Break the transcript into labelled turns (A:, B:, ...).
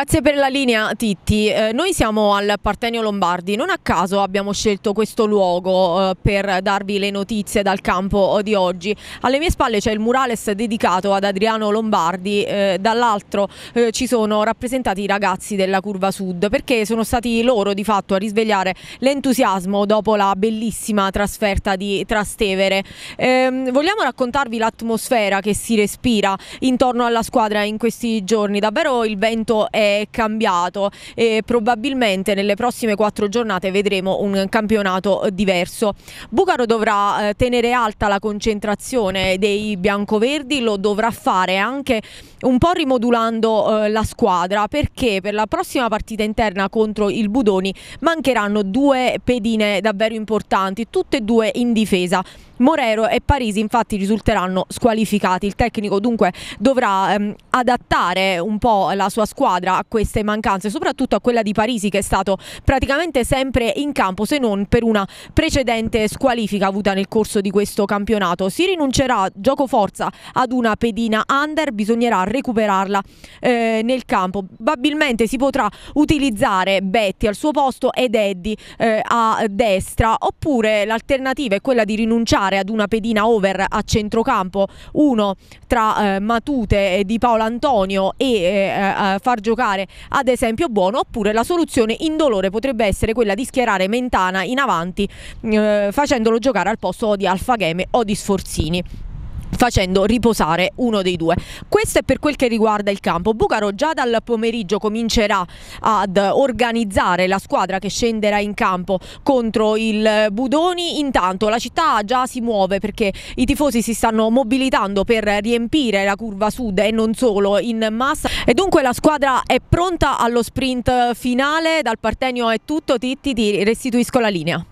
A: Grazie per la linea Titti, eh, noi siamo al Partenio Lombardi, non a caso abbiamo scelto questo luogo eh, per darvi le notizie dal campo eh, di oggi. Alle mie spalle c'è il murales dedicato ad Adriano Lombardi, eh, dall'altro eh, ci sono rappresentati i ragazzi della Curva Sud perché sono stati loro di fatto a risvegliare l'entusiasmo dopo la bellissima trasferta di Trastevere. Ehm, vogliamo raccontarvi l'atmosfera che si respira intorno alla squadra in questi giorni, davvero il vento è cambiato e probabilmente nelle prossime quattro giornate vedremo un campionato diverso. Bucaro dovrà eh, tenere alta la concentrazione dei biancoverdi, lo dovrà fare anche un po' rimodulando eh, la squadra perché per la prossima partita interna contro il Budoni mancheranno due pedine davvero importanti, tutte e due in difesa. Morero e Parisi infatti risulteranno squalificati. Il tecnico dunque dovrà ehm, adattare un po' la sua squadra a queste mancanze, soprattutto a quella di Parisi che è stato praticamente sempre in campo se non per una precedente squalifica avuta nel corso di questo campionato. Si rinuncerà gioco forza ad una pedina under, bisognerà recuperarla eh, nel campo. Probabilmente si potrà utilizzare Betty al suo posto ed Eddie eh, a destra oppure l'alternativa è quella di rinunciare arrivare ad una pedina over a centrocampo, uno tra eh, Matute di Paolo Antonio e eh, eh far giocare ad esempio Buono, oppure la soluzione indolore potrebbe essere quella di schierare Mentana in avanti eh, facendolo giocare al posto o di Alfagheme o di Sforzini facendo riposare uno dei due. Questo è per quel che riguarda il campo. Bucaro già dal pomeriggio comincerà ad organizzare la squadra che scenderà in campo contro il Budoni. Intanto la città già si muove perché i tifosi si stanno mobilitando per riempire la curva sud e non solo in massa. E dunque la squadra è pronta allo sprint finale. Dal Partenio è tutto. Titti, ti restituisco la linea.